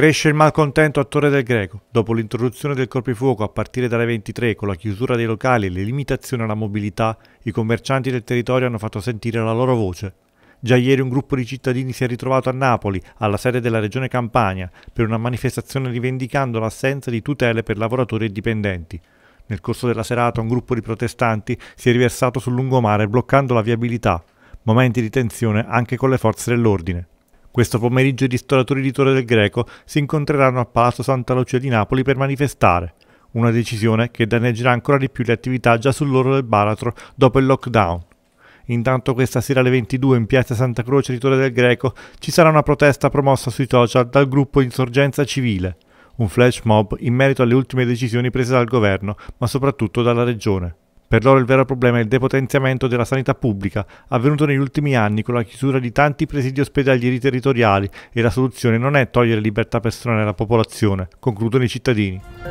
Cresce il malcontento a Torre del Greco. Dopo l'introduzione del corpifuoco a partire dalle 23 con la chiusura dei locali e le limitazioni alla mobilità, i commercianti del territorio hanno fatto sentire la loro voce. Già ieri un gruppo di cittadini si è ritrovato a Napoli, alla sede della regione Campania, per una manifestazione rivendicando l'assenza di tutele per lavoratori e dipendenti. Nel corso della serata un gruppo di protestanti si è riversato sul lungomare bloccando la viabilità. Momenti di tensione anche con le forze dell'ordine. Questo pomeriggio i ristoratori di Torre del Greco si incontreranno a Palazzo Santa Lucia di Napoli per manifestare. Una decisione che danneggerà ancora di più le attività già sull'oro del baratro dopo il lockdown. Intanto questa sera alle 22 in piazza Santa Croce di Torre del Greco ci sarà una protesta promossa sui social dal gruppo Insorgenza Civile, un flash mob in merito alle ultime decisioni prese dal governo, ma soprattutto dalla regione. Per loro il vero problema è il depotenziamento della sanità pubblica, avvenuto negli ultimi anni con la chiusura di tanti presidi ospedalieri territoriali e la soluzione non è togliere libertà personale alla popolazione, concludono i cittadini.